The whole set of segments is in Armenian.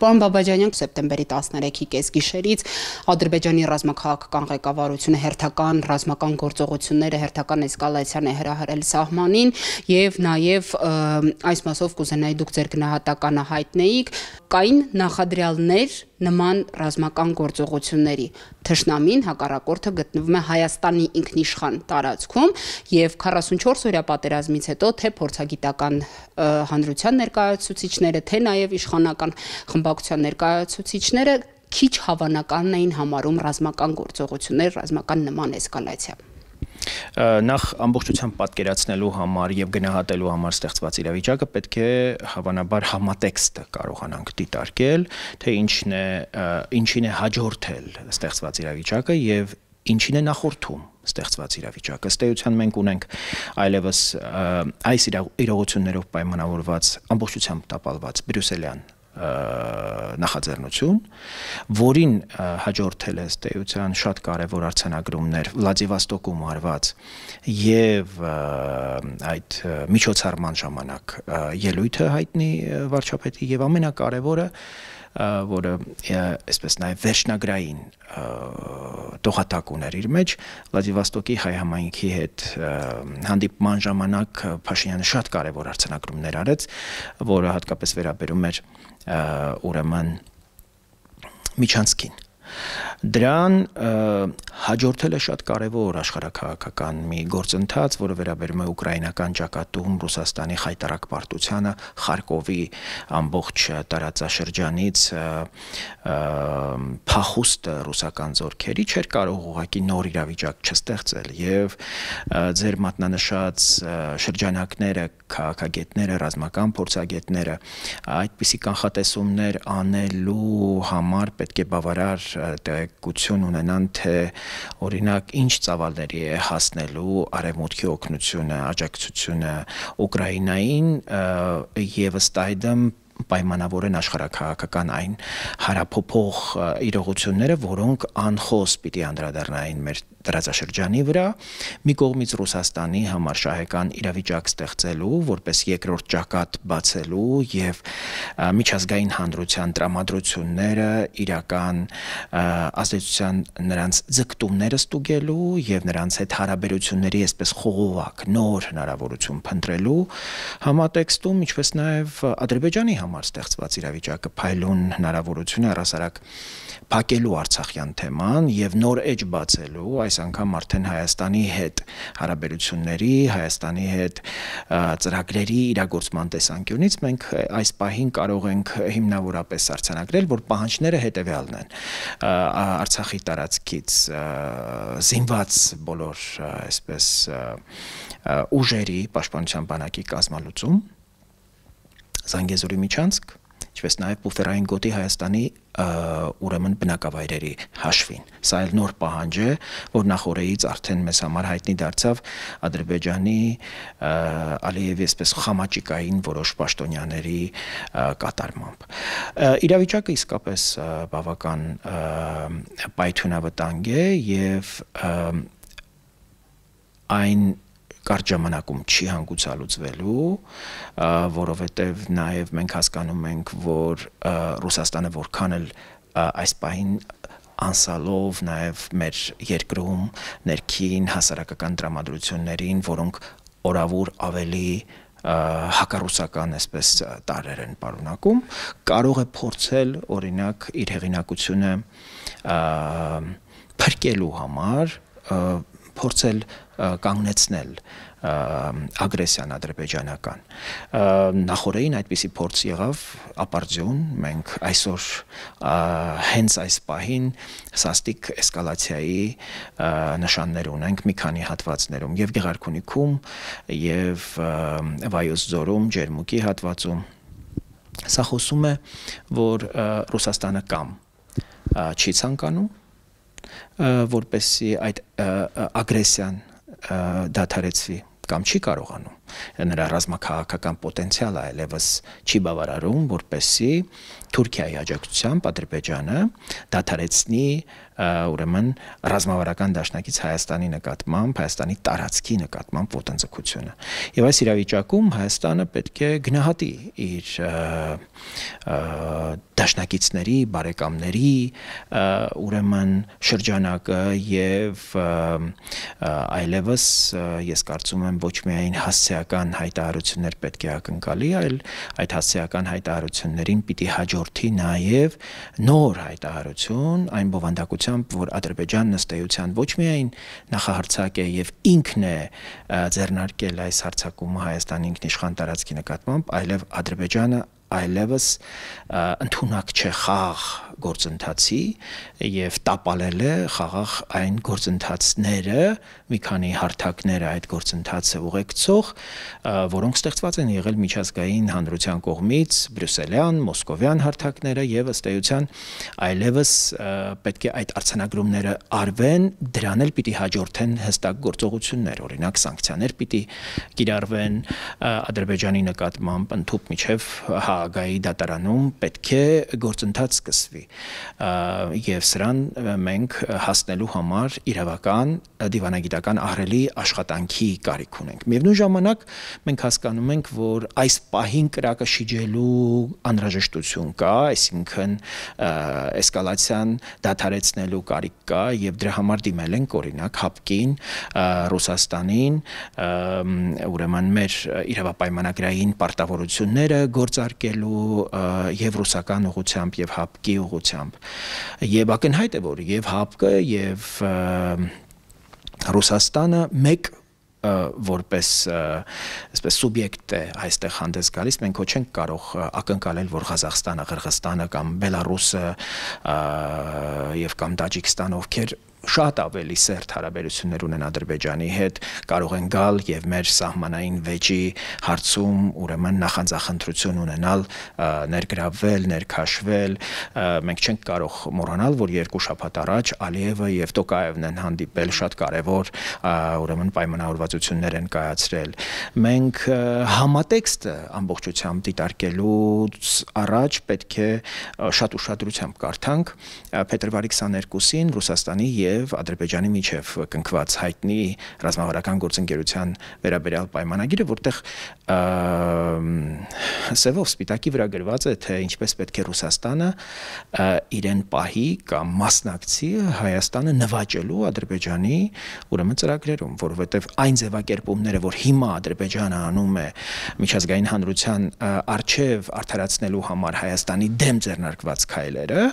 Պարոն Բաբաջանյան սեպտեմբերի 13-ի կեսգիշերից Ադրբեջանի ռազմաքաղաքական ղեկավարությունը հերթական ռազմական գործողությունները հերթական էսկալացիան է հրահրել սահմանին եւ նաեւ այս մասով կուզենայի դուք ձեր գնահատականը հայտնեիք կային նախադրյալներ նման ռազմական գործողությունների։ Թշնամին հակառակորդը գտնվում է Հայաստանի ինքնիշխան տարածքում եւ 44 օրյա պատերազմից հետո թե փորձագիտական հանրության ներկայացուցիչները, թե նաեւ իշխանական խմբակցության ներկայացուցիչները քիչ հավանական էին համարում ռազմական գործողություններ, ռազմական նման էսկալացիա։ Նախ ամբողջությամբ պատկերացնելու համար եւ գնահատելու համար ստեղծված իրավիճակը պետք է հավանաբար համատեքստը կարողանանք դիտարկել, թե ինչն է ինչին է հաջորդել ստեղծված իրավիճակը եւ ինչին է նախորդում ստեղծված իրավիճակը։ Ըստ էության մենք ունենք այլևս այս իրողություններով պայմանավորված ամբողջությամբ տապալված բրյուսելյան նախաձեռնություն, որին հաջորդել է ստեյության շատ կարևոր արցանագրումներ Վլադիվաստոկում արված եւ այդ միջոցառման ժամանակ ելույթը հայտնի վարչապետի եւ ամենակարևորը որը այսպես նաև վերջնագրային տողատակ ուներ իր մեջ Վլադիվաստոկի հայ համայնքի հետ հանդիպման ժամանակ Փաշինյանը շատ կարևոր արձանագրումներ արեց, որը հատկապես վերաբերում էր ուրեմն Միչանսկին Դրան հաջորդել է շատ կարևոր աշխարհակաղակական մի գործընթաց, որը վերաբերում է ուկրաինական ճակատում Ռուսաստանի խայտարակ պարտությանը Խարկովի ամբողջ տարածաշրջանից փախուստը ռուսական զորքերի չէր կարող ուղղակի նոր իրավիճակ չստեղծել եւ ձեր մատնանշած շրջանակները, քաղաքագետները, ռազմական փորձագետները այդպիսի կանխատեսումներ անելու համար պետք է բավարար տեղեկություն ունենան, թե օրինակ ինչ ծավալների է հասնելու արևմուտքի օգնությունը, աջակցությունը Ուկրաինային եւ ըստ այդմ պայմանավոր են աշխարհակահաղական այն հարաբոփող իրողությունները, որոնք անխոս պիտի անդրադառնային մեր տարածաշրջանի վրա, մի կողմից Ռուսաստանի համար շահեկան իրավիճակ ստեղծելու, որպես երկրորդ ճակատ բացելու եւ միջազգային հանրության տրամադրությունները իրական ազդեցության նրանց ձգտումները ստուգելու եւ նրանց հետ հարաբերությունների այսպես խողովակ նոր հնարավորություն փնտրելու համատեքստում, ինչպես նաեւ Ադրբեջանի համար ստեղծված իրավիճակը փայլուն հնարավորություն է առասարակ փակելու Արցախյան թեման եւ նոր էջ բացելու այս այս անգամ արդեն Հայաստանի հետ հարաբերությունների, Հայաստանի հետ ծրագրերի իրագործման տեսանկյունից մենք այս պահին կարող ենք հիմնավորապես արցանագրել, որ պահանջները հետևյալն են։ Արցախի տարածքից զինված բոլոր, այսպես ուժերի պաշտպանության բանակի կազմալուծում, Զանգեզուրի միջանցք, ինչպես նաև բուֆերային գոտի Հայաստանի ուրեմն բնակավայրերի հաշվին։ Սա էլ նոր պահանջ է, որ նախորեից արդեն մեզ համար հայտնի դարձավ Ադրբեջանի Ալիևի այսպես խամաճիկային որոշ պաշտոնյաների կատարմամբ։ Իրավիճակը իսկապես բավական պայթյունավտանգ է եւ այն կարճ ժամանակում չի հանգուցալուծվելու, որովհետև նաև մենք հասկանում ենք, որ Ռուսաստանը որքան էլ այս պահին անսալով նաև մեր երկրում ներքին հասարակական դրամատրություններին, որոնք օրավոր ավելի հակառուսական այսպես տարեր են պարունակում, կարող է փորձել օրինակ իր հեղինակությունը փրկելու համար և, փորձել կանգնեցնել ագրեսիան ադրբեջանական նախորդին այդպիսի փորձ եղավ ապարդյուն մենք այսօր հենց այս պահին սաստիկ էսկալացիայի նշաններ ունենք մի քանի հատվածներում եւ Գեղարքունիքում եւ Վայոց ձորում Ջերմուկի հատվածում սա խոսում է որ Ռուսաստանը կամ չի ցանկանում որպեսի այդ ագրեսիան դադարեցվի կամ չի կարողանում նրա ռազմաքաղաքական պոտենցիալը այլևս չի բավարարում որպեսի Թուրքիայի աջակցությամբ Ադրբեջանը դադարեցնի ուրեմն ռազմավարական դաշնակից Հայաստանի նկատմամբ, Հայաստանի տարածքի նկատմամբ ոտնձգությունը։ Եվ այս իրավիճակում Հայաստանը պետք է գնահատի իր դաշնակիցների, բարեկամների ուրեմն շրջանակը եւ այլևս ես կարծում եմ ոչ միայն հասարակական հայտարարություններ պետք է ակնկալի, այլ այդ հասարակական հայտարարություններին պիտի հաջող 2017-ի նաև նոր հայտարարություն այն բովանդակությամբ, որ Ադրբեջանն ըստ էության ոչ միայն նախահարցակ է եւ ինքն է ձեռնարկել այս հարցակումը Հայաստանի ինքնիշխան տարածքի նկատմամբ, այլև Ադրբեջանը այլևս ընդունակ չէ խաղ գործընթացի եւ տապալել է խաղաղ այն գործընթացները, մի քանի հարթակներ այդ գործընթացը ուղեկցող, որոնք ստեղծված են եղել միջազգային հանրության կողմից, բրյուսելյան, մոսկովյան հարթակները եւ ըստ էության այլևս պետք է այդ արցանագրումները արվեն, դրան էլ պիտի հաջորդեն հստակ գործողություններ, օրինակ սանկցիաներ պիտի կիրառվեն Ադրբեջանի նկատմամբ ընդհանուր միջև հա Հաագայի դատարանում պետք է գործընթաց սկսվի եւ սրան մենք հասնելու համար իրավական դիվանագիտական ահրելի աշխատանքի կարիք ունենք։ Միևնույն ժամանակ մենք հասկանում ենք, որ այս պահին կրակը շիջելու անհրաժեշտություն կա, այսինքն էսկալացիան դադարեցնելու կարիք կա եւ դրա համար դիմել ենք օրինակ հապկին Ռուսաստանին ուրեմն մեր իրավապայմանագրային պարտավորությունները գործարկել աջակցելու եւ ռուսական ուղությամբ եւ հապկի ուղությամբ եւ ակնհայտ է որ եւ հապկը եւ ռուսաստանը մեկ որպես այսպես սուբյեկտ է այստեղ հանդես գալիս մենք ոչ ենք կարող ակնկալել որ Ղազախստանը, Ղրղստանը կամ Բելարուսը եւ կամ Տաջիկստանը ովքեր շատ ավելի սերտ հարաբերություններ ունեն Ադրբեջանի հետ, կարող են գալ եւ մեր սահմանային վեճի հարցում ուրեմն նախանձախնդրություն ունենալ, ներգրավվել, ներքաշվել։ Մենք չենք կարող մոռանալ, որ երկու շաբաթ առաջ Ալիևը եւ Տոկաևն են հանդիպել շատ կարեւոր ուրեմն պայմանավորվածություններ են կայացրել։ Մենք համատեքստը ամբողջությամբ դիտարկելուց առաջ պետք է շատ ուշադրությամբ կարդանք փետրվարի 22-ին Ռուսաստանի եւ եւ Ադրբեջանի միջև կնքված հայտնի ռազմավարական գործընկերության վերաբերյալ պայմանագիրը, որտեղ սևով սպիտակի վրա գրված է, թե ինչպես պետք է Ռուսաստանը իրեն պահի կամ մասնակցի Հայաստանը նվաճելու Ադրբեջանի ուրեմն ծրագրերում, որովհետեւ այն ձևակերպումները, որ հիմա Ադրբեջանը անում է միջազգային հանրության արչև արդարացնելու համար Հայաստանի դեմ ձեռնարկված քայլերը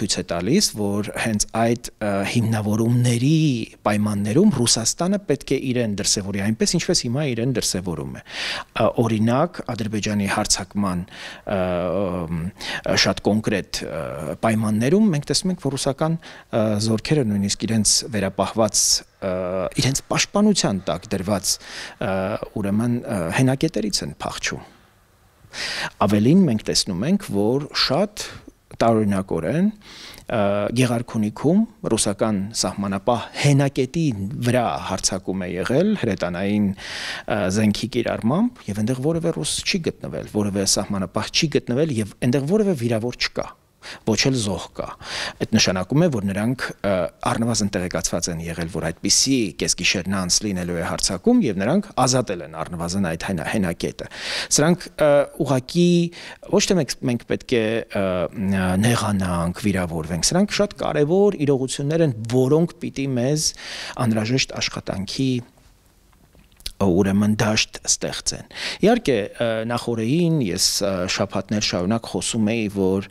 ցույց է տալիս, որ հենց այդ հիմնավորումների պայմաններում Ռուսաստանը պետք է իրեն դրսևորի այնպես ինչպես հիմա իրեն դրսևորում է օրինակ Ադրբեջանի հարցակման շատ կոնկրետ պայմաններում մենք տեսնում ենք որ ռուսական զորքերը նույնիսկ իրենց վերապահված իրենց պաշտպանության տակ դրված ուրեմն հենակետերից են փախչում ավելին մենք տեսնում ենք որ շատ տարօրինակորեն են, Գեղարքունիքում ռուսական սահմանապահ հենակետի վրա հարցակում է եղել հրետանային զենքի կիրառմամբ եւ այնտեղ որևէ ռուս չի գտնվել, որևէ սահմանապահ չի գտնվել եւ այնտեղ որևէ վիրավոր չկա ոչ էլ զոհ կա։ Այդ նշանակում է, որ նրանք առնվազն տեղեկացված են եղել, որ այդպիսի կեսգիշերն անց լինելու է հարցակում եւ նրանք ազատել են առնվազն այդ հենակետը։ Սրանք ուղակի ոչ թե մենք, մենք պետք է նեղանանք, վիրավորվենք, սրանք շատ կարեւոր իրողություններ են, որոնք պիտի մեզ անհրաժեշտ աշխատանքի ուրեմն դաշտ ստեղծեն։ Իհարկե նախորդին ես շփատներ շարունակ խոսում էի, որ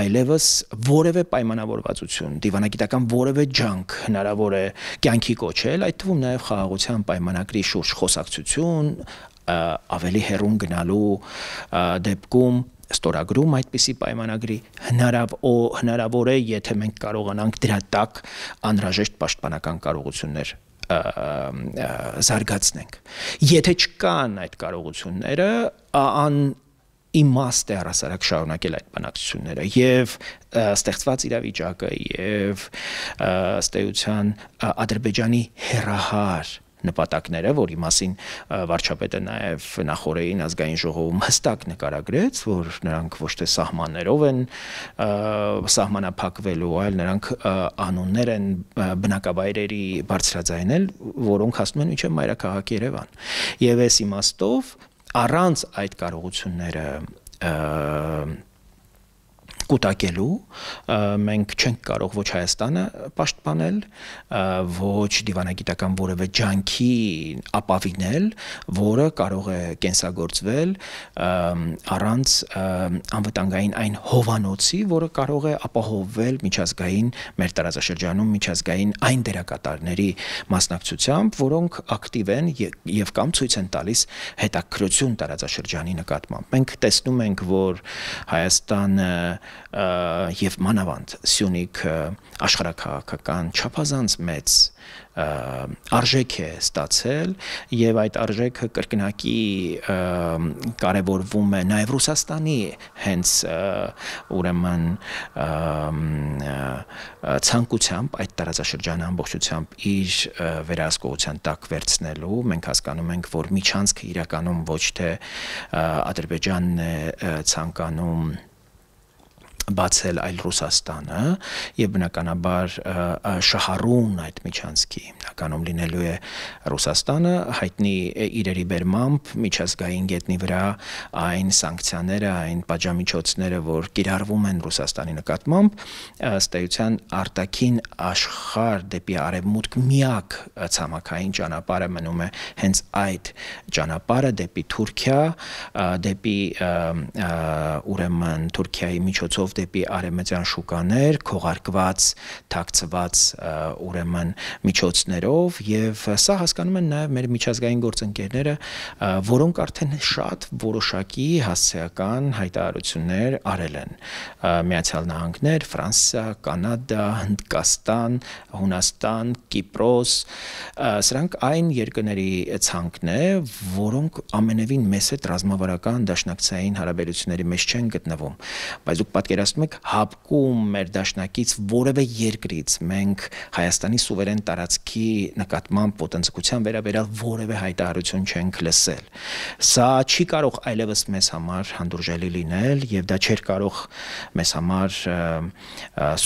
այլևս որևէ պայմանավորվածություն, դիվանագիտական որևէ ջանք հնարավոր է կյանքի կոչել, այդ թվում նաև խաղաղության պայմանագրի շուրջ խոսակցություն, ավելի հերուն գնալու դեպքում ստորագրում այդպիսի պայմանագրի հնարավ օ, հնարավոր է, եթե մենք կարողանանք դրա տակ անհրաժեշտ պաշտպանական կարողություններ զարգացնենք։ Եթե չկան այդ կարողությունները, ան իմաստ է առասարակ շարունակել այդ բանակցությունները եւ ստեղծված իրավիճակը եւ ստեյության Ադրբեջանի հերահար նպատակները, որի մասին վարչապետը նաև նախորդային ազգային ժողովում հստակ նկարագրեց, որ նրանք ոչ թե սահմաններով են սահմանափակվելու, այլ նրանք անուններ են բնակավայրերի բարձրաձայնել, որոնք հասնում են մինչև մայրաքաղաք Երևան։ Եվ այս իմաստով առանց այդ կարողությունները կուտակելու մենք չենք կարող ոչ Հայաստանը պաշտպանել, ոչ դիվանագիտական որևէ ջանքի ապավինել, որը կարող է կենսագործվել առանց անվտանգային այն հովանոցի, որը կարող է ապահովվել միջազգային մեր տարածաշրջանում միջազգային այն դերակատարների մասնակցությամբ, որոնք ակտիվ են եւ կամ ցույց են տալիս հետաքրություն տարածաշրջանի նկատմամբ։ Մենք տեսնում ենք, որ Հայաստանը եւ մանավանդ Սյունիք աշխարհակահաղական չափազանց մեծ արժեք է ստացել եւ այդ արժեքը կրկնակի կարեւորվում է նաեւ Ռուսաստանի հենց ուրեմն ցանկությամբ այդ տարածաշրջանը ամբողջությամբ իր վերահսկողության տակ վերցնելու մենք հասկանում ենք որ միջանցքը իրականում ոչ թե Ադրբեջանն է ցանկանում բացել այլ Ռուսաստանը եւ բնականաբար շահառուն այդ միջանցքի հիմնականում լինելու է Ռուսաստանը հայտնի իրերի բերմամբ միջազգային գետնի վրա այն սանկցիաները, այն պատժամիջոցները, որ կիրառվում են Ռուսաստանի նկատմամբ, ըստ էության արտաքին աշխարհ դեպի արևմուտք միակ ցամաքային ճանապարհը մնում է հենց այդ ճանապարհը դեպի Թուրքիա, դեպի ուրեմն Թուրքիայի միջոցով դեպի արևմտյան շուկաներ, քողարկված, թաքցված ուրեմն միջոցներով եւ սա հասկանում են նաեւ մեր միջազգային գործընկերները, որոնք արդեն շատ որոշակի հասարակական հայտարարություններ արել են։ Միացյալ Նահանգներ, Ֆրանսիա, Կանադա, Հնդկաստան, Հունաստան, Կիպրոս, սրանք այն երկրների ցանկն է, որոնք ամենևին մեծ է ռազմավարական դաշնակցային հարաբերությունների մեջ չեն գտնվում։ Բայց դուք պատկերացնեք ներկայացնում եք հապկում մեր դաշնակից որևէ երկրից մենք Հայաստանի սուվերեն տարածքի նկատմամբ ոտնձգության վերաբերյալ որևէ հայտարարություն չենք լսել։ Սա չի կարող այլևս մեզ համար հանդուրժելի լինել եւ դա չէր կարող մեզ համար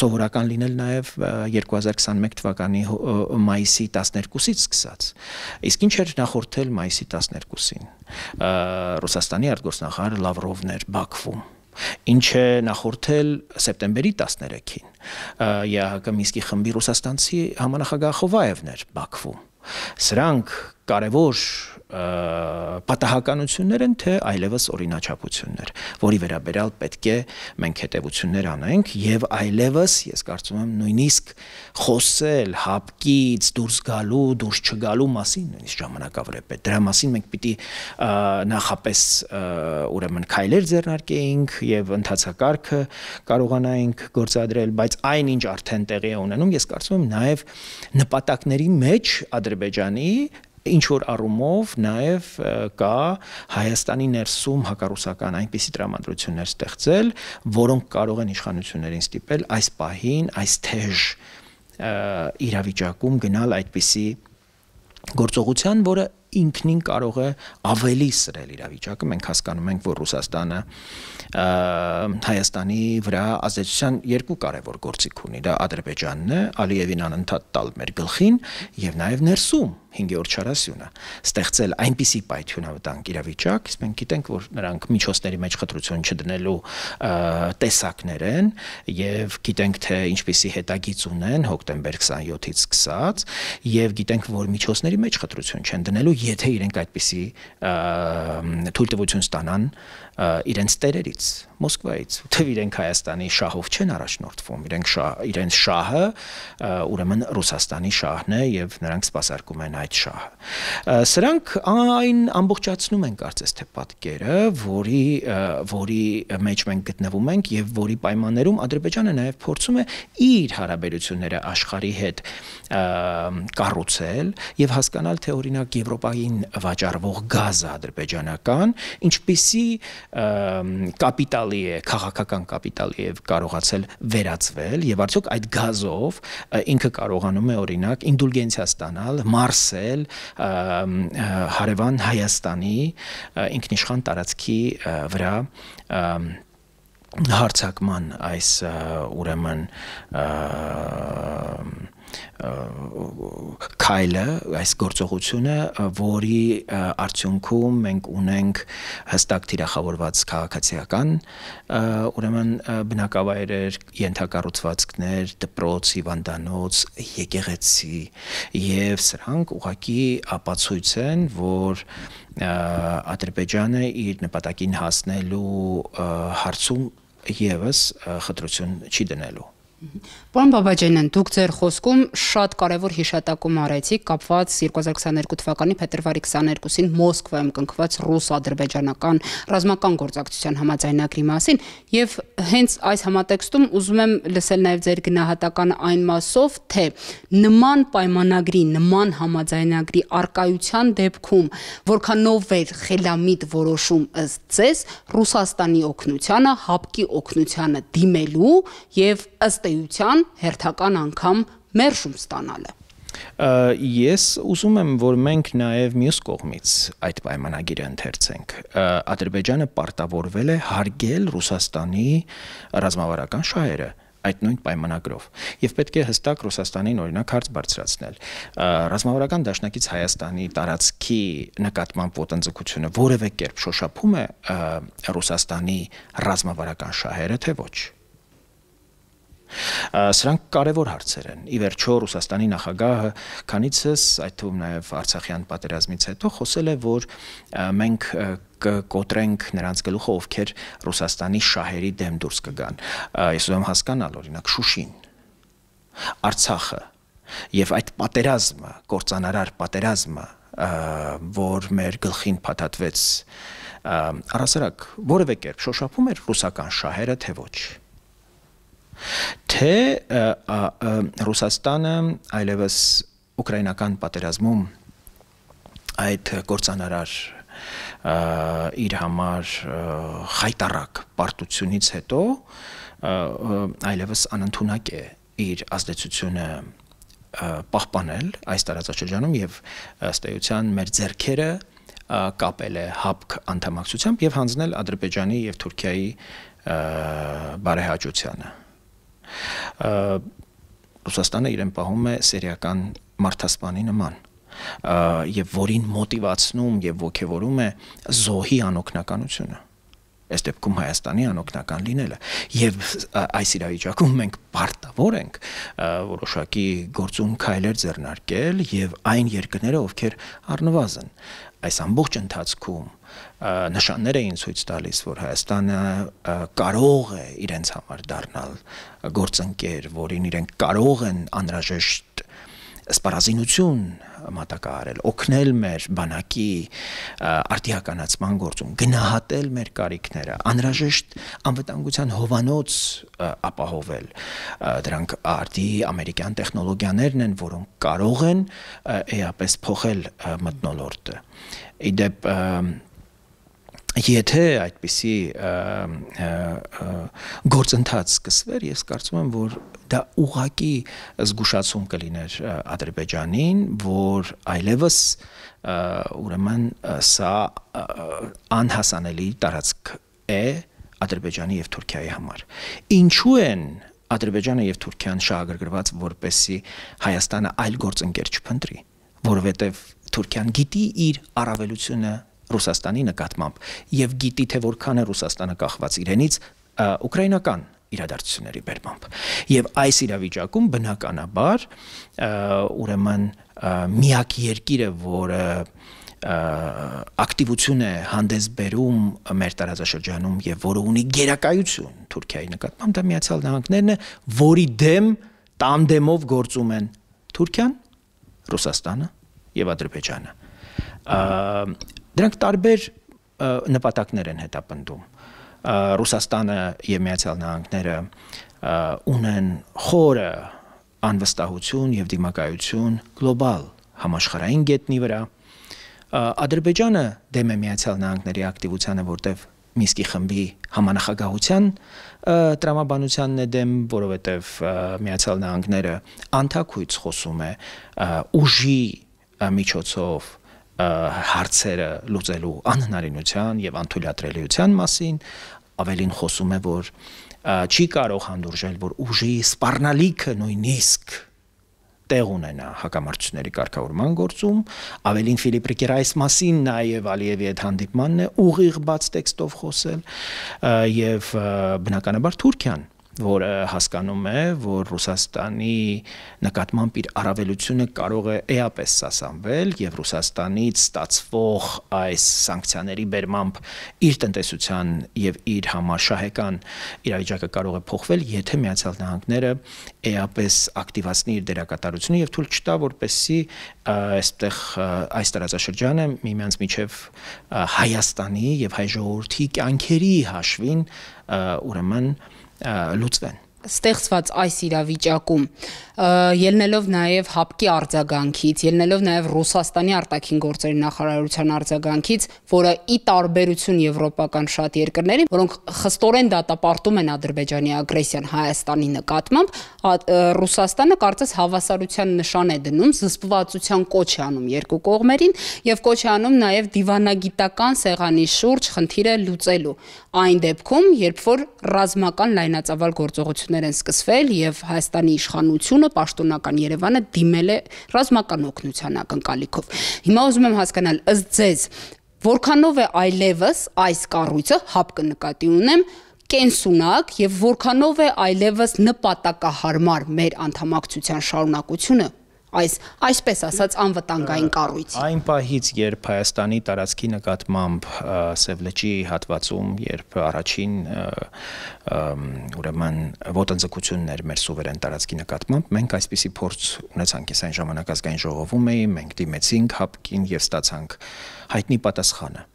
սովորական լինել նաեւ 2021 թվականի մայիսի 12-ից սկսած։ Իսկ ինչ էր նախորդել մայիսի 12-ին։ Ռուսաստանի արտգործնախարար Լավրովն էր Բաքվում ինչ է նախորդել սեպտեմբերի 13-ին ԵԱՀԿ Մինսկի խմբի ռուսաստանցի համանախագահ Խովայևն էր Բաքվում սրանք կարևոր պատահականություններ են, թե այլևս օրինաչափություններ, որի վերաբերյալ պետք է մենք հետևություններ անենք եւ այլևս ես կարծում եմ նույնիսկ խոսել հապկից դուրս գալու, դուրս չգալու մասին նույնիսկ ժամանակավրեպ է։ Դրա մասին մենք պիտի նախապես ուրեմն քայլեր ձեռնարկեինք եւ ընդհանցակարգը կարողանայինք գործադրել, բայց այնինչ արդեն տեղի է ունենում, ես կարծում եմ նաեւ նպատակների մեջ Ադրբեջանի ինչ որ առումով նաև կա Հայաստանի ներսում հակառուսական այնպիսի դրամատրություններ ստեղծել, որոնք կարող են իշխանություններին ստիպել այս պահին, այս թեժ իրավիճակում գնալ այդպիսի գործողության, որը ինքնին կարող է ավելի սրել իրավիճակը։ Մենք հասկանում ենք, որ Ռուսաստանը Հայաստանի վրա ազդեցության երկու կարևոր գործիք ունի։ Դա Ադրբեջանն է, Ալիևին անընդհատ տալ մեր գլխին եւ նաեւ ներսում 5-րդ շարասյունը ստեղծել այնպիսի պայթյունավտանգ իրավիճակ, իսկ մենք գիտենք, որ նրանք միջոցների մեջ խտրություն չդնելու տեսակներ են եւ գիտենք թե ինչպիսի հետագից ունեն հոկտեմբեր 27-ից սկսած եւ գիտենք, որ միջոցների մեջ խտրություն չեն դնելու, եթե իրենք այդպիսի թույլտվություն ստանան իրենց տերերից, Մոսկվայից, որտեղ իրենք Հայաստանի շահով չեն առաջնորդվում, իրենք շահ, իրենց շահը ուրեմն Ռուսաստանի շահն է եւ նրանք սպասարկում են այդ շահը։ Սրանք այն ամբողջացնում են կարծես թե պատկերը, որի որի մեջ մենք գտնվում ենք եւ որի պայմաններում Ադրբեջանը նաեւ փորձում է իր հարաբերությունները աշխարհի հետ կառուցել եւ հասկանալ թե օրինակ Եվրոպային վաճառվող գազը ադրբեջանական, ինչպիսի կապիտալի է, քաղաքական կապիտալի է կարողացել վերածվել եւ արդյոք այդ գազով ինքը կարողանում է օրինակ ինդուլգենցիա ստանալ Մարս ստեղծել հարևան Հայաստանի ինքնիշխան տարածքի վրա հարցակման այս ուրեմն քայլը, այս գործողությունը, որի արդյունքում մենք ունենք հստակ թիրախավորված քաղաքացիական ուրեմն բնակավայրեր, ենթակառուցվածքներ, դպրոց, հիվանդանոց, եկեղեցի եւ սրանք ուղակի ապացույց են, որ Ադրբեջանը իր նպատակին հասնելու հարցում եւս խտրություն չի դնելու Պարոն Բաբաջանյան, դուք ձեր խոսքում շատ կարևոր հիշատակում արեցիք կապված 2022 թվականի փետրվարի 22-ին Մոսկվայում կնքված ռուս-ադրբեջանական ռազմական գործակցության համաձայնագրի մասին եւ հենց այս համատեքստում ուզում եմ լսել նաեւ ձեր գնահատական այն մասով, թե նման պայմանագրի, նման համաձայնագրի արկայության դեպքում որքանով էր խելամիտ որոշում ըստ ձեզ Ռուսաստանի օկնությանը, ՀԱՊԿ-ի օկնությանը դիմելու եւ ըստ էության քան հերթական անգամ մերժում ստանալը։ Ես ուզում եմ, որ մենք նաև մյուս կողմից այդ պայմանագիրը ընթերցենք։ Ադրբեջանը պարտավորվել է հարգել Ռուսաստանի ռազմավարական շահերը այդ նույն պայմանագրով։ Եվ պետք է հստակ Ռուսաստանին օրինակ հարց բարձրացնել։ Ռազմավարական դաշնակից Հայաստանի տարածքի նկատմամբ ոտնձգությունը որևէ կերպ շոշափում է Ռուսաստանի ռազմավարական շահերը, թե ոչ։ Ա, Սրանք կարևոր հարցեր են։ Ի վերջո Ռուսաստանի նախագահը քանիցս այդ թվում նաև Արցախյան պատերազմից հետո խոսել է, որ մենք կկոտրենք նրանց գլուխը, ովքեր Ռուսաստանի շահերի դեմ դուրս կգան։ Ես ուզում հասկանալ, օրինակ Շուշին, Արցախը եւ այդ պատերազմը, կորցանարար պատերազմը, որ մեր գլխին փաթաթվեց, առասարակ որևէ կերպ շոշափում էր ռուսական շահերը թե ոչ թե Ռուսաստանը այլևս ուկրաինական պատերազմում այդ կորցանարար իր համար խայտարակ պարտությունից հետո այլևս անընդունակ է իր ազդեցությունը պահպանել այս տարածաշրջանում եւ ըստ էության մեր ձեռքերը կապել է հապկ անդամակցությամբ եւ հանձնել Ադրբեջանի եւ Թուրքիայի բարեհաճությանը Ռուսաստանը իրեն պահում է սերիական մարդասպանի նման եւ որին մոտիվացնում եւ ողքեվորում է զոհի անօքնականությունը այս դեպքում Հայաստանի անօգնական լինելը եւ այս իրավիճակում մենք պարտավոր ենք որոշակի գործուն քայլեր ձեռնարկել եւ այն երկրները ովքեր առնվազն այս ամբողջ ընթացքում նշաններ էին ցույց տալիս, որ Հայաստանը կարող է իրենց համար դառնալ գործընկեր, որին իրենք կարող են անհրաժեշտ սպառազինություն մատակարարել, օգնել մեր բանակի արտիականացման գործում, գնահատել մեր կարիքները, անհրաժեշտ անվտանգության հովանոց ապահովել։ Դրանք արդի ամերիկյան տեխնոլոգիաներն են, որոնք կարող են էապես փոխել մտնոլորտը։ Իդեպ Եթե այդպիսի գործընթաց սկսվեր, ես կարծում եմ, որ դա ուղակի զգուշացում կլիներ Ադրբեջանին, որ այլևս ուրեմն սա անհասանելի տարածք է Ադրբեջանի եւ Թուրքիայի համար։ Ինչու են Ադրբեջանը եւ Թուրքիան շահագրգռված, որպեսի Հայաստանը այլ գործընկեր չփնտրի, որովհետեւ Թուրքիան գիտի իր առավելությունը Ռուսաստանի նկատմամբ եւ գիտի թե որքան է Ռուսաստանը կախված իրենից ուկրաինական իրադարձությունների բերմամբ։ Եվ այս իրավիճակում բնականաբար ուրեմն միակ երկիրը, որը ակտիվություն է հանդես բերում մեր տարածաշրջանում եւ որը ունի գերակայություն Թուրքիայի նկատմամբ դա Միացյալ Նահանգներն է, որի դեմ տանդեմով գործում են Թուրքիան, Ռուսաստանը եւ Ադրբեջանը։ Դրանք տարբեր նպատակներ են հետապնդում։ Ռուսաստանը եւ Միացյալ Նահանգները ունեն խորը անվստահություն եւ դիմակայություն գլոբալ համաշխարհային գետնի վրա։ Ադրբեջանը դեմ է Միացյալ Նահանգների ակտիվությանը, որտեղ Միսկի խմբի համանախագահության տրամաբանությանն է դեմ, որովհետև Միացյալ Նահանգները անթակույց խոսում է ուժի միջոցով հարցերը լուծելու անհնարինության եւ անթույլատրելիության մասին ավելին խոսում է որ չի կարող հանդուրժել որ ուժի սպառնալիքը նույնիսկ տեղ ունենա հակամարտությունների կարգավորման գործում ավելին Ֆիլիպ Ռիկերը այս մասին նաև Ալիևի հետ հանդիպմանն է ուղիղ բաց տեքստով խոսել եւ բնականաբար Թուրքիան որը հասկանում է, որ Ռուսաստանի նկատմամբ իր առավելությունը կարող է էապես սասանվել եւ Ռուսաստանից ստացվող այս սանկցիաների բերմամբ իր տնտեսության եւ իր համաշահեկան իրավիճակը կարող է փոխվել, եթե Միացյալ Նահանգները էապես ակտիվացնի իր դերակատարությունը եւ թույլ չտա, որպեսզի այստեղ այս տարածաշրջանը միմյանց միջև Հայաստանի եւ հայ ժողովրդի կյանքերի հաշվին ուրեմն äh, Lutz werden. ստեղծված այս իրավիճակում ելնելով նաև հապկի արձագանքից, ելնելով նաև Ռուսաստանի արտաքին գործերի նախարարության արձագանքից, որը ի տարբերություն եվրոպական շատ երկրների, որոնք խստորեն դատապարտում են Ադրբեջանի ագրեսիան Հայաստանի նկատմամբ, Ռուսաստանը կարծես հավասարության նշան է դնում, զսպվածության կոչ է անում երկու կողմերին եւ կոչ է անում նաև դիվանագիտական սեղանի շուրջ խնդիրը լուծելու։ Այն դեպքում, երբ որ ռազմական լայնածավալ գործողություն գործողություններ են սկսվել եւ Հայաստանի իշխանությունը, պաշտոնական Երևանը դիմել է ռազմական օգնության ակնկալիքով։ Հիմա ուզում եմ հասկանալ, ըստ ձեզ, որքանով է այլևս այս կառույցը հապ կնկատի ունեմ կենսունակ եւ որքանով է այլևս նպատակահարմար մեր անդամակցության շարունակությունը այս այսպես ասած անվտանգային կառույցի։ Այն պահից, երբ Հայաստանի տարածքի նկատմամբ Սևլեջի հատվածում, երբ առաջին ուրեմն ոտնձգություններ մեր սուվերեն տարածքի նկատմամբ, մենք այսպիսի փորձ ունեցանք, ես այն ժամանակ ազգային ժողովում էի, մենք դիմեցինք հապկին եւ ստացանք հայտնի պատասխանը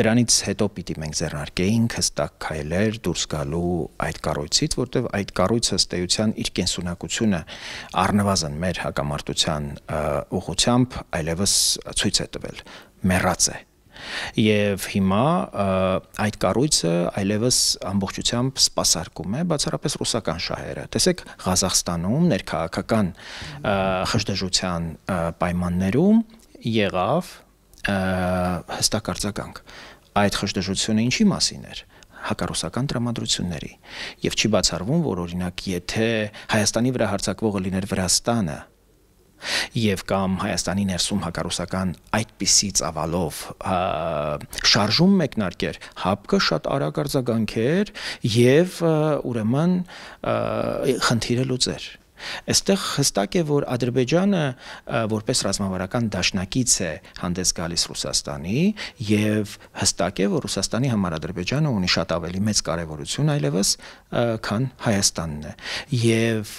դրանից հետո պիտի մենք ձեռնարկեինք հստակ քայլեր դուրս գալու այդ կառույցից, որտեղ այդ կառույցը ստեյության իր կենսունակությունը առնվազն մեր հակամարտության ուղությամբ այլևս ցույց է տվել, մեռած է։ Եվ հիմա այդ կառույցը այլևս ամբողջությամբ սпасարկում է բացառապես ռուսական շահերը։ Տեսեք, Ղազախստանում ներքաղաքական խժդժության պայմաններում եղավ հստակարձագանք։ Այդ խժդժությունը ինչի մասին էր հակառուսական տրամադրությունների եւ չի բացառվում որ օրինակ եթե Հայաստանի վրա հարցակվողը լիներ Վրաստանը եւ կամ Հայաստանի ներսում հակառուսական այդպիսի ծավալով շարժում մեկնարկեր, հապկը շատ արագ արձագանքեր եւ ուրեմն խնդիրը լուծեր։ Այստեղ հստակ է, որ Ադրբեջանը որպես ռազմավարական դաշնակից է հանդես գալիս Ռուսաստանի եւ հստակ է, որ Ռուսաստանի համար Ադրբեջանը ունի շատ ավելի մեծ կարեւորություն այլևս, քան Հայաստանն է։ Եվ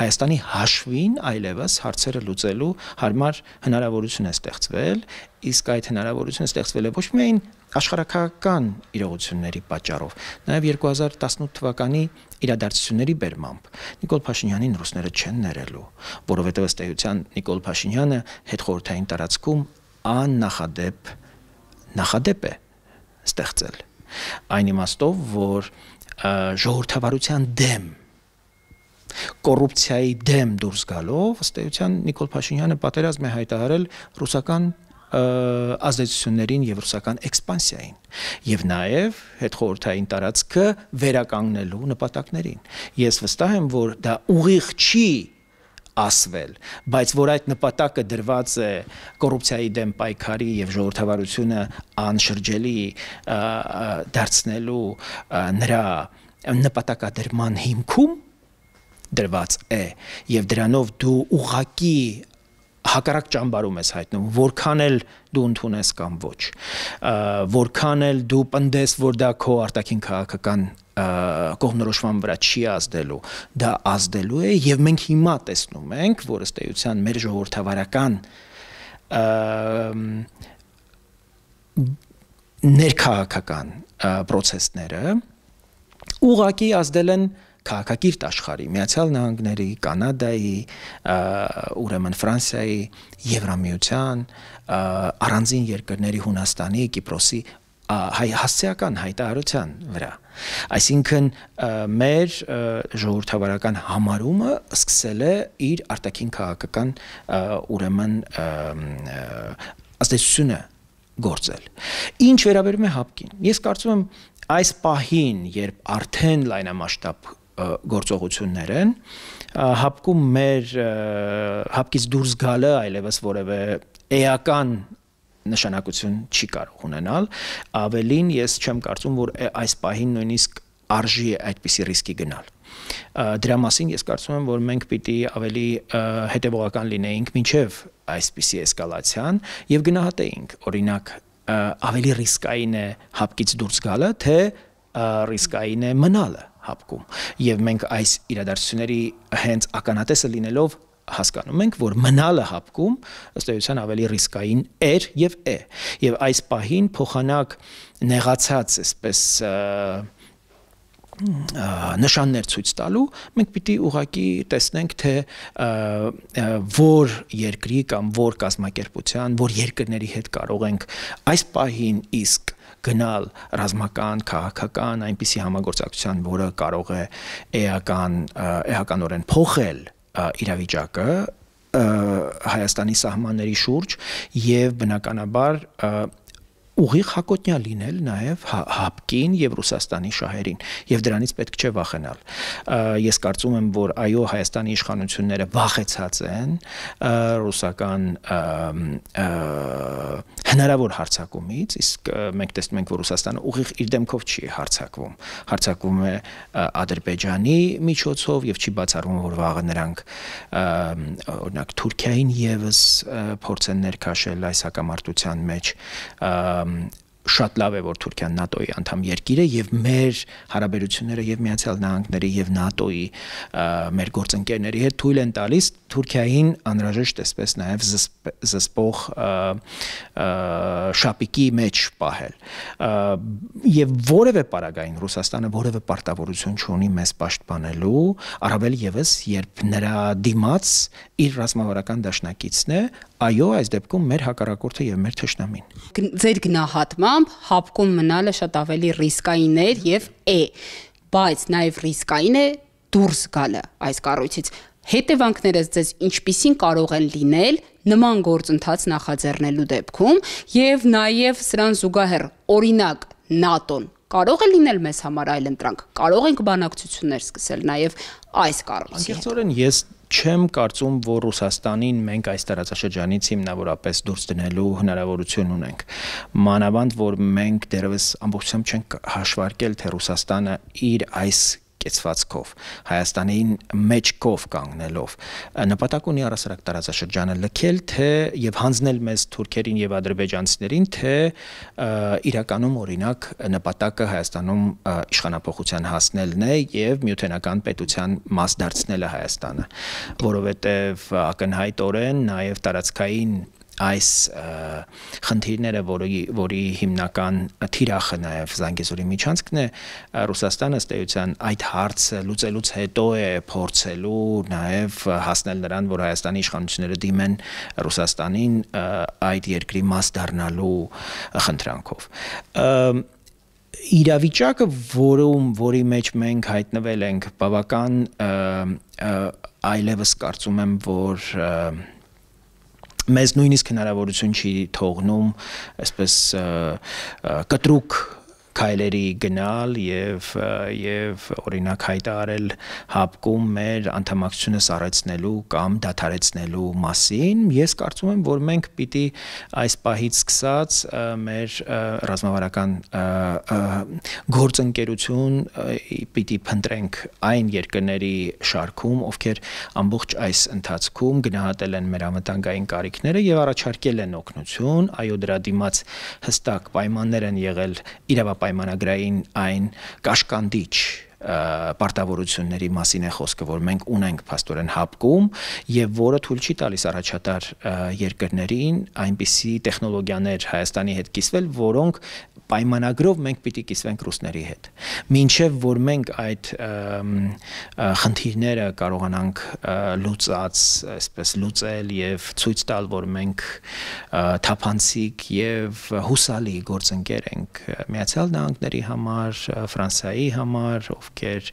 Հայաստանի հաշվին այլևս հարցերը լուծելու համար հնարավորություն է ստեղծվել, իսկ այդ հնարավորությունը ստեղծվել է ոչ միայն աշխարհակական իրողությունների պատճառով, նաև 2018 թվականի իրադարձությունների բերմամբ Նիկոլ Փաշինյանին ռուսները չեն ներելու, որովհետև ըստ էության Նիկոլ Փաշինյանը հետխորհրդային տարածքում աննախադեպ նախադեպ է ստեղծել։ Այն իմաստով, որ ժողովրդավարության դեմ կոռուպցիայի դեմ դուրս գալով, ըստ էության Նիկոլ Փաշինյանը պատերազմ է հայտարարել ռուսական ազդեցություններին եւ ռուսական էքսպանսիային եւ նաեւ հետ խորհրդային տարածքը վերականգնելու նպատակներին։ Ես վստահ եմ, որ դա ուղիղ չի ասվել, բայց որ այդ նպատակը դրված է կոռուպցիայի դեմ պայքարի եւ ժողովրդավարությունը անշրջելի դարձնելու նրա նպատակադրման հիմքում դրված է եւ դրանով դու ուղակի հակառակ ճամբարում ես հայտնում, որքան էլ դու ընդունես կամ ոչ, որքան էլ դու պնդես, որ դա քո արտաքին քաղաքական կողմնորոշման վրա չի ազդելու, դա ազդելու է եւ մենք հիմա տեսնում ենք, որ ըստ էության մեր ժողովրդավարական ներքաղաքական process-ները ուղակի ազդել են և, քաղաքագիրտ աշխարհի, Միացյալ Նահանգների, Կանադայի, ուրեմն Ֆրանսիայի, Եվրամիության, առանձին երկրների Հունաստանի, Կիպրոսի հայ հասարակական հայտարարության վրա։ Այսինքն մեր ժողովրդավարական համարումը սկսել է իր արտաքին քաղաքական ուրեմն ազդեցությունը գործել։ Ինչ վերաբերում է հապկին։ Ես կարծում եմ այս պահին, երբ արդեն լայնամասշտաբ գործողություններ են։ Հապկում մեր հապկից դուրս գալը այլևս որևէ էական նշանակություն չի կարող ունենալ, ավելին ես չեմ կարծում, որ այս պահին նույնիսկ արժի է այդպիսի ռիսկի գնալ դրա մասին ես կարծում եմ, որ մենք պիտի ավելի հետևողական լինեինք մինչև այսպիսի էսկալացիան եւ գնահատեինք, օրինակ, ավելի ռիսկային է հապկից դուրս գալը, թե ռիսկային է մնալը հապկում։ Եվ մենք այս իրադարձությունների հենց ականատեսը լինելով հասկանում ենք, որ մնալը հապկում ըստ էության ավելի ռիսկային էր եւ է։ Եվ այս պահին փոխանակ նեղացած, այսպես նշաններ ցույց տալու, մենք պիտի ուղակի տեսնենք, թե որ երկրի կամ որ կազմակերպության, որ երկրների հետ կարող ենք այս պահին իսկ գնալ ռազմական, քաղաքական այնպիսի համագործակցության, որը կարող է էական էականորեն փոխել իրավիճակը Հայաստանի սահմանների շուրջ եւ բնականաբար ուղիղ հակոտնյա լինել նաև հա- հապկին եւ ռուսաստանի շահերին եւ դրանից պետք չէ վախենալ ես կարծում եմ որ այո հայաստանի իշխանությունները վախեցած են ռուսական հնարավոր հարցակումից իսկ մենք տեսնում ենք որ ռուսաստանը ուղիղ իր դեմքով չի հարցակվում հարցակվում է ադրբեջանի միջոցով եւ չի բացառվում որ վաղը նրանք օրինակ Թուրքիային եւս փորձ են ներքաշել այս հակամարտության մեջ um, շատ լավ է, որ Թուրքիան ՆԱՏՕ-ի անդամ երկիր է եւ մեր հարաբերությունները եւ Միացյալ Նահանգների եւ ՆԱՏՕ-ի մեր գործընկերների հետ թույլ են տալիս Թուրքիային անհրաժեշտ էսպես նաեւ զսպող շապիկի մեջ պահել։ Եվ որևէ պարագային Ռուսաստանը որևէ պարտավորություն չունի մեզ պաշտպանելու, առավել եւս երբ նրա դիմաց իր ռազմավարական դաշնակիցն է, այո, այս դեպքում մեր հակառակորդը եւ մեր թշնամին։ Ձեր գնահատմամբ դեպքությամբ հապկում մնալը շատ ավելի ռիսկային էր եւ է, բայց նաեւ ռիսկային է դուրս գալը այս կառույցից հետևանքները ձեզ ինչպիսին կարող են լինել նման գործընթաց նախաձեռնելու դեպքում եւ նաեւ սրան զուգահեռ օրինակ ՆԱՏՕ-ն կարող է լինել մեզ համար այլ ընտրանք կարող ենք բանակցություններ սկսել նաեւ այս կառույցի հետ։ Անկեղծորեն ես չեմ կարծում, որ Ռուսաստանին մենք այս տարածաշրջանից հիմնավորապես դուրս դնելու հնարավորություն ունենք։ Մանավանդ որ մենք դերևս ամբողջությամբ չենք հաշվարկել, թե Ռուսաստանը իր այս կեցվածքով, Հայաստանին մեջքով կանգնելով, նպատակ ունի առասարակ տարածաշրջանը լքել, թե եւ հանձնել մեզ թուրքերին եւ ադրբեջանցիներին, թե իրականում օրինակ նպատակը Հայաստանում իշխանապողության հասնելն է եւ միութենական պետության մաս դարձնելը Հայաստանը, որովհետեւ ակնհայտորեն նաեւ տարածքային այս խնդիրները, որի որի հիմնական թիրախը նաև Զանգեզուրի միջանցքն է, Ռուսաստանը ստեյության այդ հարցը լուծելուց հետո է փորձելու նաև հասնել նրան, որ Հայաստանի իշխանությունները դիմեն Ռուսաստանին այդ երկրի մաս դառնալու խնդրանքով իրավիճակը, որում, որի մեջ մենք հայտնվել ենք, բավական այլևս կարծում եմ, որ և, մեզ նույնիսկ հնարավորություն չի թողնում այսպես կտրուկ քայլերի գնալ եւ եւ օրինակ հայտարարել հապկում մեր անդամակցությունը սառեցնելու կամ դադարեցնելու մասին ես կարծում եմ որ մենք պիտի այս պահից սկսած մեր ռազմավարական գործընկերություն պիտի փնտրենք այն երկրների շարքում ովքեր ամբողջ այս ընթացքում գնահատել են մեր անվտանգային կարիքները եւ առաջարկել են օգնություն այո դրա դիմաց հստակ պայմաններ են եղել իրավապահ պայմանագրային այն կաշկանդիչ պարտավորությունների մասին է խոսքը, որ մենք ունենք փաստորեն հապկում եւ որը թույլ չի տալիս առաջատար երկրներին այնպիսի տեխնոլոգիաներ Հայաստանի հետ կիսվել, որոնք պայմանագրով մենք պիտի կիսվենք ռուսների հետ։ Մինչև որ մենք այդ խնդիրները կարողանանք լուծած, այսպես լուծել եւ ցույց տալ, որ մենք թափանցիկ եւ հուսալի գործընկեր ենք Միացյալ Նահանգների համար, Ֆրանսիայի համար, ով ովքեր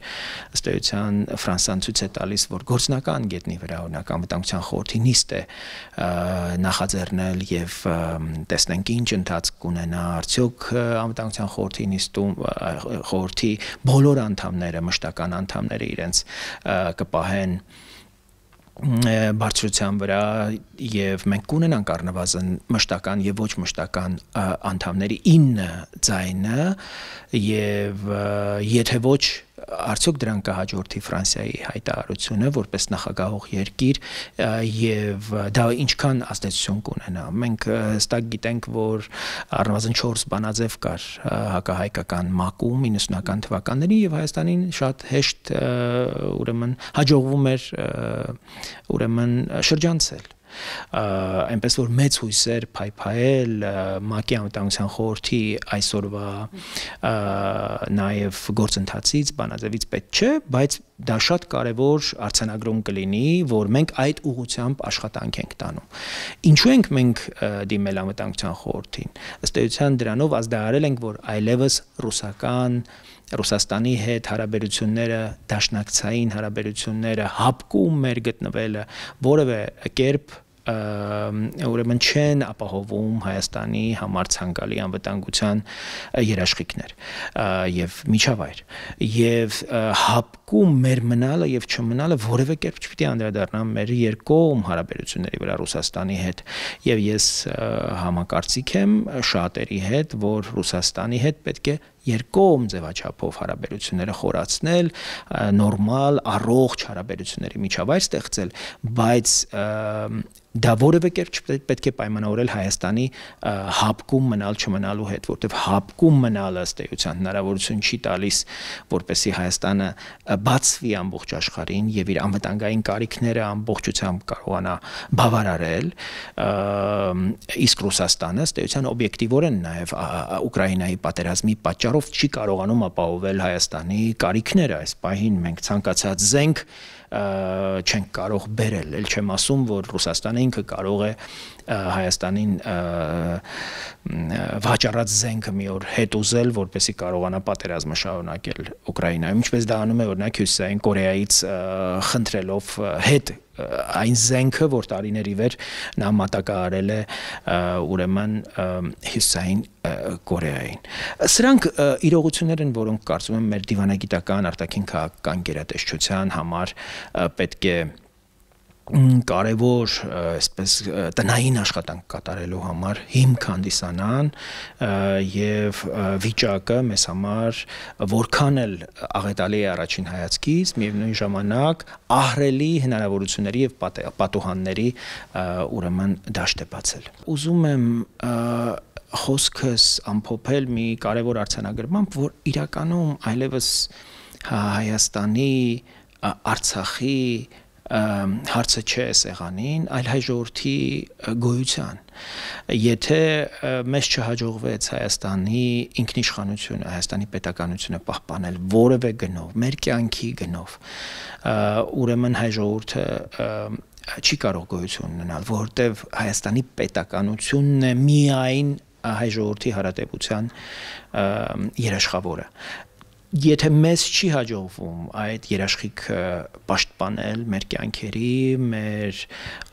ըստ էության Ֆրանսան ցույց է տալիս, որ գործնական գետնի վրա օրինակ անվտանգության խորհրդի նիստ է նախաձեռնել եւ տեսնենք ինչ ընթացք կունենա արդյոք անվտանգության խորհրդի նիստում խորհրդի բոլոր անդամները, մշտական անդամները իրենց կպահեն բարձրության վրա եւ մենք կունենանք առնվազն մշտական եւ ոչ մշտական անդամների 9 ձայնը եւ եթե ոչ արդյոք դրան կհաջորդի Ֆրանսիայի հայտարարությունը որպես նախագահող երկիր եւ դա ինչքան ազդեցություն կունենա մենք հստակ գիտենք որ առնվազն 4 բանաձև կար հակահայկական մակում 90-ական թվականներին եւ Հայաստանին շատ հեշտ ուրեմն հաջողվում էր ուրեմն շրջանցել այնպես որ մեծ հույսեր փայփայել ՄԱԿ-ի անվտանգության խորհրդի այսօրվա նաև գործընթացից բանաձևից պետք չէ, բայց դա շատ կարևոր արցանագրում կլինի, որ մենք այդ ուղությամբ աշխատանք ենք տանում։ Ինչու ենք մենք դիմել անվտանգության խորհրդին։ Ըստ էության դրանով ազդարարել ենք, որ այլևս ռուսական Ռուսաստանի հետ հարաբերությունները, դաշնակցային հարաբերությունները, հապկում մեր գտնվելը որևէ կերպ ուրեմն չեն ապահովում Հայաստանի համար ցանկալի անվտանգության երաշխիքներ եւ միջավայր եւ հապկում մեր մնալը եւ չմնալը որևէ կերպ չպիտի անդրադառնա մեր երկկողմ հարաբերությունների վրա Ռուսաստանի հետ եւ ես համակարծիք եմ շատերի հետ որ Ռուսաստանի հետ պետք է երկկողմ ձևաչափով հարաբերությունները խորացնել, նորմալ, առողջ հարաբերությունների միջավայր ստեղծել, բայց դա որևէ կերպ չպետք է պայմանավորել Հայաստանի հապկում մնալ չմնալու հետ, որտեվ հապկում մնալը ըստ էության հնարավորություն չի տալիս, որպեսի Հայաստանը բացվի ամբողջ աշխարհին եւ իր անվտանգային կարիքները ամբողջությամբ կարողանա բավարարել, իսկ Ռուսաստանը ըստ էության օբյեկտիվորեն նաեւ Ուկրաինայի պատերազմի պատճառով բառով չի կարողանում ապահովել Հայաստանի կարիքները այս պահին մենք ցանկացած զենք չենք կարող բերել, ել չեմ ասում, որ Ռուսաստանը ինքը կարող է Հայաստանին վաճառած զենքը մի օր հետ ուզել, որպեսի կարողանա պատերազմը շարունակել Ուկրաինայում, ինչպես դա անում է օրինակ Հյուսիսային Կորեայից խնդրելով հետ այն զենքը, որ տարիների վեր նա մատակարարել է ուրեմն հյուսային Կորեային։ Սրանք իրողություններ են, որոնք կարծում եմ մեր դիվանագիտական արտաքին քաղաքական գերատեսչության համար համար պետք է կարևոր այսպես տնային աշխատանք կատարելու համար հիմք հանդիսանան եւ վիճակը մեզ համար որքան էլ աղետալի է առաջին հայացքից միևնույն ժամանակ ահրելի հնարավորությունների եւ պատուհանների ուրեմն դաշտ է բացել ուզում եմ խոսքս ամփոփել մի կարևոր արցանագրմամբ որ իրականում այլևս Հայաստանի Արցախի հարցը չէ սեղանին, այլ հայ ժողովրդի գոյության։ Եթե մեզ չհաջողվեց Հայաստանի ինքնիշխանությունը, Հայաստանի պետականությունը պահպանել որևէ գնով, մեր կյանքի գնով, ուրեմն հայ ժողովուրդը չի կարող գոյություն ունենալ, որովհետև Հայաստանի պետականությունն է միայն հայ ժողովրդի հարատեվության երաշխավորը եթե մեզ չի հաջողվում այդ երաշխիքը պաշտպանել մեր կյանքերի, մեր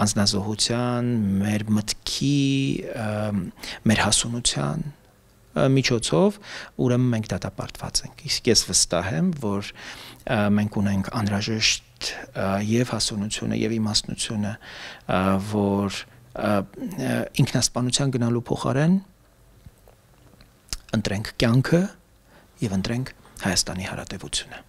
անznազողության, մեր մտքի, մեր հասունության միջոցով, ուրեմն մենք դատապարտված ենք։ Իսկ ես վստահ եմ, որ մենք ունենք անհրաժեշտ եւ հասունությունը եւ իմաստնությունը, որ ինքնասպանության գնալու փոխարեն ընտրենք կյանքը եւ ընտրենք Հայաստանի Հարատևությունը